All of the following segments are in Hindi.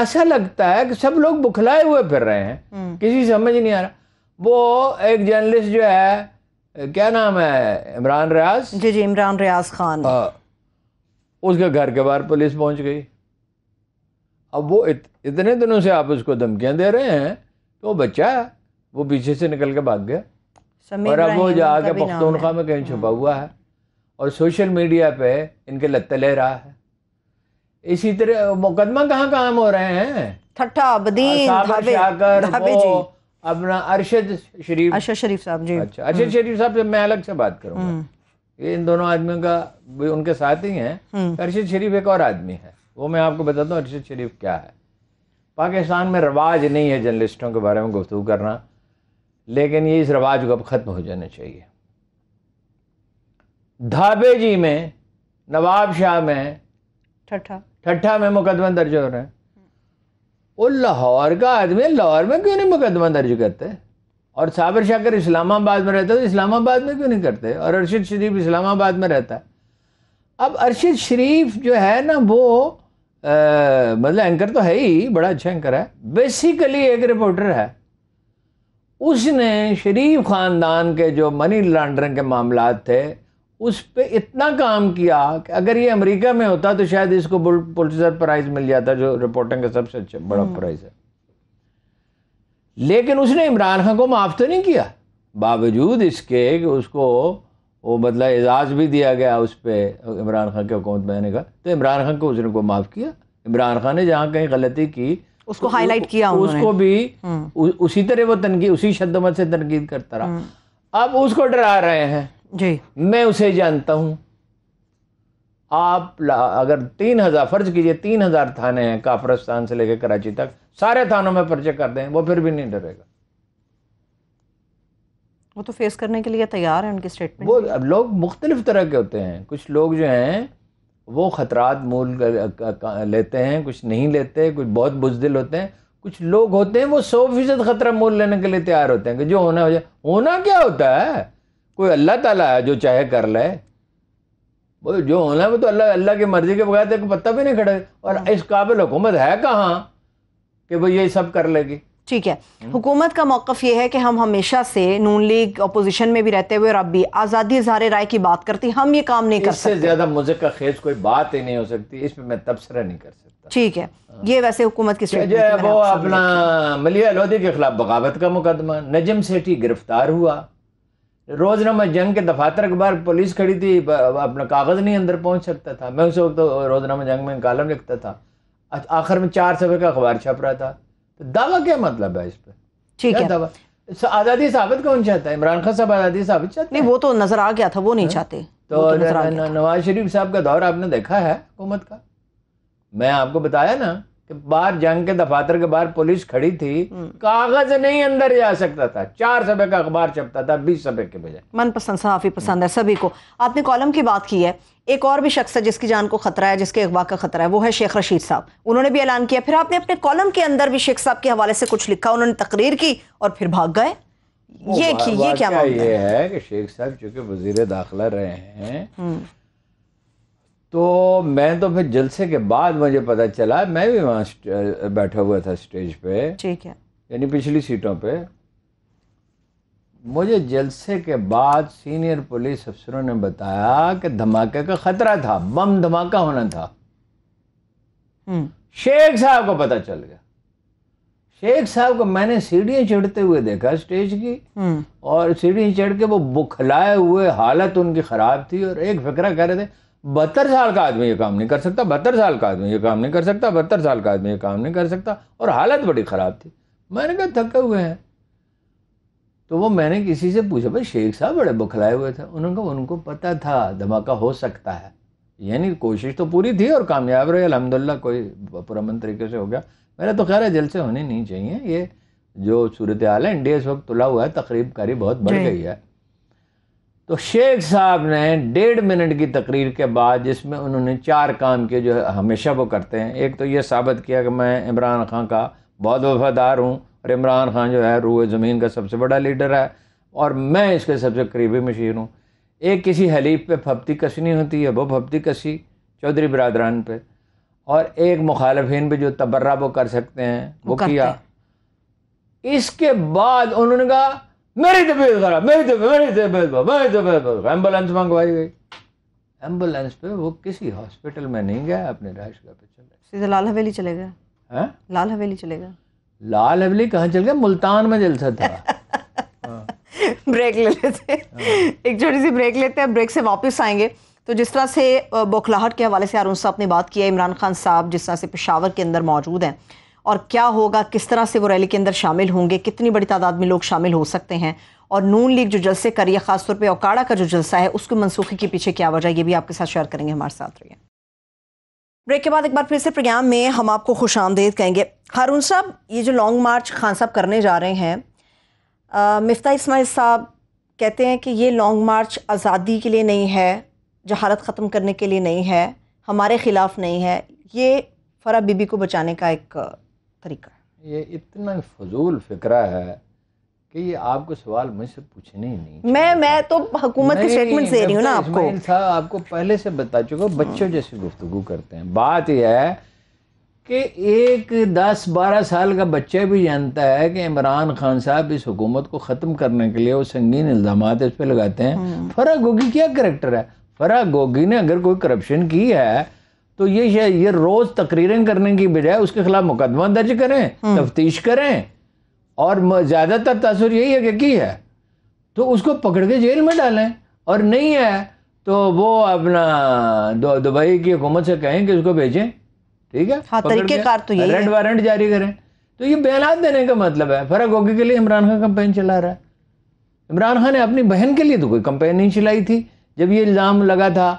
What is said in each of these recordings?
ऐसा लगता है कि सब लोग बुखलाए हुए फिर रहे हैं हम्म। किसी समझ नहीं आ रहा वो एक जर्नलिस्ट जो है क्या नाम है इमरान रियाज जी जी इमरान रियाज खान आ, उसके घर के बाहर पुलिस पहुंच गई अब वो इत, इतने दिनों से आप उसको धमकियां दे रहे हैं तो वो बच्चा वो पीछे से निकल के भाग गया और अब वो जाके पख्तूनखा में कहीं छुपा हम्म। हुआ है और सोशल मीडिया पे इनके लत्ते ले रहा है इसी तरह मुकदमा कहाँ काम हो रहे हैं ठट्ठा अपना अरशद शरीफ अरशद शरीफ साहब जी अच्छा अरशद हम्म। शरीफ साहब से मैं अलग से बात करूंगा हम्म। ये इन दोनों आदमियों का उनके साथ ही हैं हम्म। अरशद शरीफ एक और आदमी है वो मैं आपको बताता हूँ अरशद शरीफ क्या है पाकिस्तान में रवाज नहीं है जर्नलिस्टों के बारे में गुफ्तु करना लेकिन ये इस रवाज को अब ख़त्म हो जाना चाहिए धाबे जी में नवाब शाह में ठट्ठा ठट्ठा में मुकदमा दर्ज हो रहा है वो लाहौर का आदमी लाहौर में क्यों नहीं मुकदमा दर्ज करते और साबर शाकर इस्लामाबाद में रहता है तो इस्लामाबाद में क्यों नहीं करते और अरशद शरीफ इस्लामाबाद में रहता है अब अरशद शरीफ जो है ना वो आ, मतलब एंकर तो है ही बड़ा अच्छा एंकर है बेसिकली एक रिपोर्टर है उसने शरीफ ख़ानदान के जो मनी लॉन्ड्रिंग के मामला थे उस पर इतना काम किया कि अगर ये अमेरिका में होता तो शायद इसको पुलिसर प्राइज मिल जाता जो रिपोर्टिंग का सबसे अच्छा बड़ा हम्म। प्राइज है लेकिन उसने इमरान खान को माफ़ तो नहीं किया बावजूद इसके कि उसको वो बदला एजाज़ भी दिया गया उस पर इमरान खान के हुकूमत बहने का तो इमरान खान को उसने को माफ़ किया इमरान खान ने जहाँ कहीं गलती की उसको तो हाईलाइट किया उसको भी हम्म। उ, उसी तरह वो तनकी उसी शब्दमत से तनकीद करता रहा हम्म। अब उसको डरा रहे हैं जी मैं उसे जानता हूं आप अगर तीन हज़ार फर्ज कीजिए तीन हज़ार थाने हैं काफरस्तान से लेकर कराची तक सारे थानों में पर्चे कर दें वो फिर भी नहीं डरेगा वो तो फेस करने के लिए तैयार है उनकी स्टेटमेंट वो अब लोग मुख्तलिफ तरह के होते हैं कुछ लोग जो हैं वो ख़तरात मूल लेते हैं कुछ नहीं लेते कुछ बहुत बुजदिल होते हैं कुछ लोग होते हैं वो सौ फीसद ख़तरा मोल लेने के लिए तैयार होते हैं कि जो होना हो जाए होना क्या होता है वो अल्लाह ताला है जो चाहे कर ले वो जो होना है वो तो अल्लाह अल्लाह की मर्जी के बगैर तो पत्ता भी नहीं खड़े और हाँ। इस काबिल हुकूमत है कहाँ कि वो ये सब कर लेगी ठीक है हम्म। हुकूमत का मौक़ ये है कि हम हमेशा से नून लीग अपोजिशन में भी रहते हुए और अब भी आज़ादी इजहार राय की बात करती हम ये काम नहीं कर सकते ज़्यादा मुझे का खेज कोई बात ही नहीं हो सकती इस पर मैं तबसरा नहीं कर सकता ठीक है हाँ। ये वैसे हुकूमत की जो है वो अपना मलिया लोधी के खिलाफ बगावत का मुकदमा नजम सेठी गिरफ्तार हुआ मैं जंग के दफातर अखबार पुलिस खड़ी थी अपना कागज़ नहीं अंदर पहुंच सकता था मैं उस वक्त तो रोज़नामा जंग में कालम लिखता था आखिर में चार सफर का अखबार छप रहा था तो दावा क्या मतलब है इस पर ठीक है दावा आज़ादी साबित कौन चाहता है इमरान खान साहब आज़ादी साबित चाहते नहीं वो तो नज़र आ गया था वो नहीं हाँ। चाहते तो, तो नवाज शरीफ साहब का दौर आपने देखा है हुकूमत का मैं आपको बताया ना बाहर जंग के दफातर के बाहर पुलिस खड़ी थी हम्म। कागज नहीं अंदर जा सकता था चार सबे का अखबार छपता था बीस सबे के बजाय मन पसंद साफी पसंद है सभी को आपने कॉलम की बात की है एक और भी शख्स है जिसकी जान को खतरा है जिसके अखबार का खतरा है वो है शेख रशीद साहब उन्होंने भी ऐलान किया फिर आपने अपने कॉलम के अंदर भी शेख साहब के हवाले से कुछ लिखा उन्होंने तकरीर की और फिर भाग गए ये ये क्या ये है कि शेख साहब चूंकि वजीर दाखिला रहे हैं हम्म। तो मैं तो फिर जलसे के बाद मुझे पता चला मैं भी वहाँ बैठा हुआ था स्टेज पे ठीक है यानी पिछली सीटों पे मुझे जलसे के बाद सीनियर पुलिस अफसरों ने बताया कि धमाके का खतरा था बम धमाका होना था हम्म। शेख साहब को पता चल गया शेख साहब को मैंने सीढ़ियां चढ़ते हुए देखा स्टेज की हम्म। और सीढ़ी चढ़ के वो बुखलाए हुए हालत उनकी ख़राब थी और एक फिक्रा कह रहे थे बहत्तर साल का आदमी ये काम नहीं कर सकता बहत्तर साल का आदमी ये काम नहीं कर सकता बहत्तर साल का आदमी ये काम नहीं कर सकता और हालत बड़ी ख़राब थी मैंने कहा थके हुए हैं तो वो मैंने किसी से पूछा भाई शेख साहब बड़े बुखलाए हुए थे उन्होंने कहा उनको पता था धमाका हो सकता है यानी कोशिश तो पूरी थी और कामयाब रही अलहमदिल्ला कोई पुरमन तरीके से हो गया मेरा तो खैर है से होने नहीं चाहिए ये जो सूरत हाल है इंडिया इस वक्त तुला हुआ है तकरीब कारी बहुत बढ़ गई है तो शेख साहब ने डेढ़ मिनट की तकरीर के बाद जिसमें उन्होंने चार काम किए जो हमेशा वो करते हैं एक तो ये साबित किया कि मैं इमरान खान का बहुत वफादार हूँ और इमरान खान जो है रूए ज़मीन का सबसे बड़ा लीडर है और मैं इसके सबसे करीबी मशीर हूँ एक किसी हलीफ पे फप्ती कसनी होती है वो फप्ती कसी चौधरी बरदरान पे और एक मुखालफन पे जो तबर्रा वो कर सकते हैं वो, किया इसके बाद उन्होंने कहा मेरी तबीयत खराब मेरी तबीयत मेरी तबीयत मेरी तबीयत एम्बुलेंस मंगवाई गई एम्बुलेंस पे वो किसी हॉस्पिटल में नहीं गया अपने का पे चले सीधे लाल हवेली चले गए लाल हवेली चले गए लाल हवेली कहाँ चल गया मुल्तान में जलसा था ब्रेक ले लेते हैं एक छोटी सी ब्रेक लेते हैं ब्रेक से वापस आएंगे तो जिस तरह से बौखलाहट के हवाले से अरुण साहब ने बात किया इमरान खान साहब जिस तरह से पेशावर के अंदर मौजूद हैं और क्या होगा किस तरह से वो रैली के अंदर शामिल होंगे कितनी बड़ी तादाद में लोग शामिल हो सकते हैं और नून लीग जो जलसे कर या खासतौर पर औकाड़ा का जो जलसा है उसकी मनसूखी के पीछे क्या वजह ये भी आपके साथ शेयर करेंगे हमारे साथ रहिए ब्रेक के बाद एक बार फिर से प्रोग्राम में हम आपको खुश आमदेद कहेंगे हारून साहब ये जो लॉन्ग मार्च खान साहब करने जा रहे हैं मिफ्ता इसमाइल साहब कहते हैं कि ये लॉन्ग मार्च आज़ादी के लिए नहीं है जहारत ख़त्म करने के लिए नहीं है हमारे ख़िलाफ़ नहीं है ये फ़रा बीबी को बचाने का एक तरीका है ये इतना फजूल फिक्रा है कि ये आपको सवाल मुझसे पूछने ही नहीं मैं मैं तो हुकूमत के स्टेटमेंट दे रही हूँ ना आपको साहब आपको पहले से बता चुका हूँ बच्चों जैसे गुफ्तु करते हैं बात यह है कि एक दस बारह साल का बच्चा भी जानता है कि इमरान खान साहब इस हुकूमत को ख़त्म करने के लिए वो संगीन इल्ज़ाम इस पर लगाते हैं हम्म। फरा गोगी क्या करेक्टर है फरा गोगी ने अगर कोई करप्शन की है तो ये ये रोज तकरीरें करने की बजाय उसके खिलाफ मुकदमा दर्ज करें हम्म। तफ्तीश करें और ज़्यादातर तसर यही है कि की है तो उसको पकड़ के जेल में डालें और नहीं है तो वो अपना दुबई की हुकूमत से कहें कि उसको भेजें ठीक है हाँ, तरीके कार तो ये रेड वारंट जारी करें तो ये बयान देने का मतलब है फर्क होगी के लिए इमरान खान कंपेन चला रहा है इमरान खान ने अपनी बहन के लिए तो कोई कंपेन नहीं चलाई थी जब ये इल्ज़ाम लगा था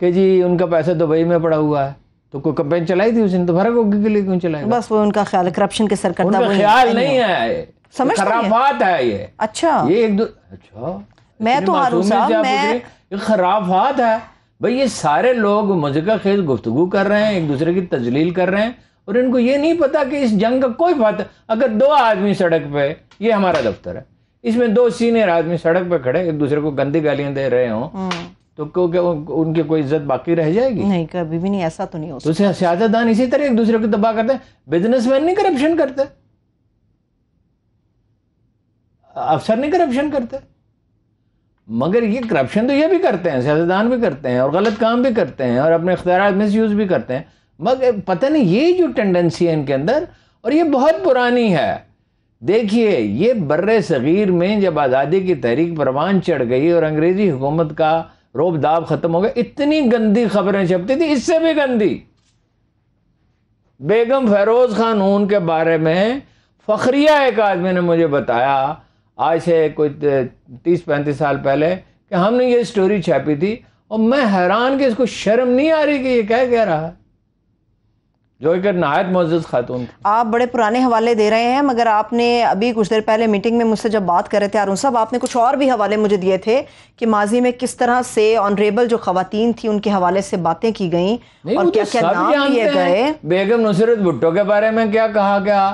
कि जी उनका पैसा दुबई में पड़ा हुआ है तो कोई कंपेन चलाई थी उसने तो भरा होगी के लिए क्यों चलाई बस वो उनका ख्याल करप्शन के सर करता उनका ख्याल नहीं है समझ खराफात है ये अच्छा ये एक दो अच्छा मैं तो हारू साहब मैं खराफात है भाई ये सारे लोग का खेल गुफ्तगु कर रहे हैं एक दूसरे की तजलील कर रहे हैं और इनको ये नहीं पता कि इस जंग का कोई बात अगर दो आदमी सड़क पे ये हमारा दफ्तर है इसमें दो सीनियर आदमी सड़क पे खड़े एक दूसरे को गंदी गालियां दे रहे हों हम्म। तो क्योंकि उनकी कोई इज्जत बाकी रह जाएगी नहीं कभी भी नहीं ऐसा तो नहीं हो तो सकता तो सियासतदान इसी तरह एक दूसरे को तबाह करते हैं बिजनेसमैन नहीं करप्शन करते अफसर नहीं करप्शन करते मगर ये करप्शन तो ये भी करते हैं सियासतदान भी करते हैं और गलत काम भी करते हैं और अपने अख्तियार मिस यूज़ भी करते हैं मगर पता नहीं ये जो टेंडेंसी है इनके अंदर और ये बहुत पुरानी है देखिए ये बर सग़ीर में जब आज़ादी की तहरीक परवान चढ़ गई और अंग्रेज़ी हुकूमत का रोब दाब खत्म हो गया इतनी गंदी खबरें छपती थी इससे भी गंदी बेगम फैरोज खानून के बारे में फखरिया एक आदमी ने मुझे बताया आज से कोई तीस पैंतीस साल पहले कि हमने ये स्टोरी छापी थी और मैं हैरान कि इसको शर्म नहीं आ रही कि ये क्या कह रहा है जो एक नहायत मोज़ खातून आप बड़े पुराने हवाले दे रहे हैं मगर आपने अभी कुछ देर पहले मीटिंग में मुझसे जब बात कर रहे थे अरुण साहब आपने कुछ और भी हवाले मुझे दिए थे कि माजी में किस तरह से ऑनरेबल जो खातन थी उनके हवाले से बातें की गई और तो क्या क्या नाम लिए गए बेगम नुसरत भुट्टो के बारे में क्या कहा गया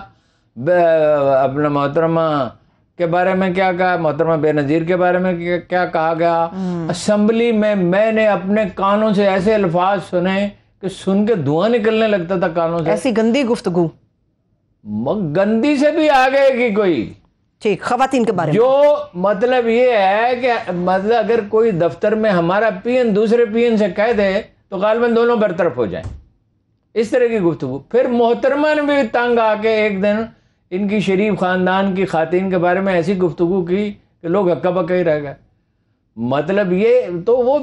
अपने मोहतरमा के बारे में क्या कहा मोहतरमा बेनज़ीर के बारे में क्या कहा गया हम्म। असम्बली में मैंने अपने कानों से ऐसे अल्फाज सुने कि सुन के धुआं निकलने लगता था कानों से ऐसी गंदी गुफ्तगु गंदी से भी आ गए कि कोई ठीक खातन के बारे में जो मतलब ये है कि मतलब अगर कोई दफ्तर में हमारा पीएन दूसरे पीएन से कह दे तो गालबन दोनों बरतरफ हो जाए इस तरह की गुफ्तु फिर मोहतरमा ने भी तंग आके एक दिन इनकी शरीफ ख़ानदान की खातन के बारे में ऐसी गुफ्तु की कि लोग हक्का पक्का ही रह गए मतलब ये तो वो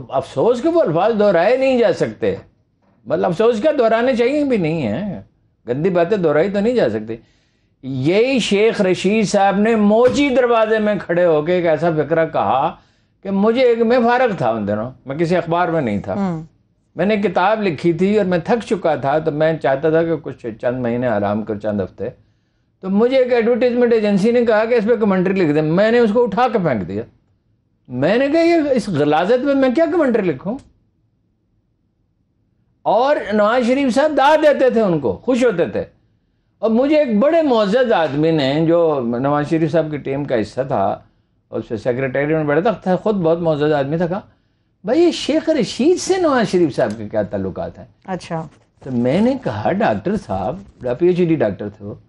अफसोस के वो अल्फाज दोहराए नहीं जा सकते मतलब अफसोस का दोहराने चाहिए भी नहीं है गंदी बातें दोहराई तो नहीं जा सकती यही शेख रशीद साहब ने मोची दरवाजे में खड़े होकर एक ऐसा फिक्र कहा कि मुझे एक मैं फारग था उन दिनों मैं किसी अखबार में नहीं था हम्म। मैंने किताब लिखी थी और मैं थक चुका था तो मैं चाहता था कि कुछ चंद महीने आराम कर चंद हफ्ते तो मुझे एक एडवर्टीजमेंट एजेंसी ने कहा कि इस पर कमेंट्री लिख दें मैंने उसको उठा के फेंक दिया मैंने कहा ये इस गलाजत में मैं क्या कमेंट्री लिखूँ और नवाज शरीफ साहब दा देते थे उनको खुश होते थे और मुझे एक बड़े मोजद आदमी ने जो नवाज शरीफ साहब की टीम का हिस्सा था और उसमें सेक्रेटरी में बैठा था खुद बहुत मोजद आदमी था कहा भाई ये शेख रशीद से नवाज शरीफ साहब के क्या ताल्लुक हैं अच्छा तो मैंने कहा डॉक्टर साहब पी एच डी डॉक्टर थे वो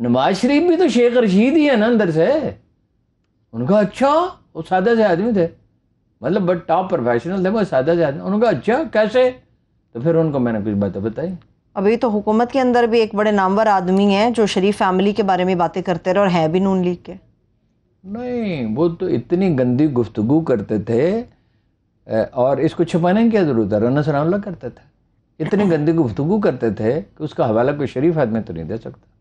नवाज शरीफ भी तो शेख रशीद ही है ना अंदर से उनका अच्छा वो सादा से आदमी थे मतलब बट टॉप प्रोफेशनल थे वो सादा से आदमी उनका अच्छा कैसे तो फिर उनको मैंने कुछ बातें बताई अभी तो हुकूमत के अंदर भी एक बड़े नामवर आदमी हैं जो शरीफ फैमिली के बारे में बातें करते रहे और हैं भी नून लीग के नहीं वो तो इतनी गंदी गुफ्तगु करते थे और इसको छुपाने की क्या ज़रूरत है राना सरावला करता था इतनी गंदी गुफ्तगु करते थे कि उसका हवाला कोई शरीफ आदमी तो नहीं दे सकता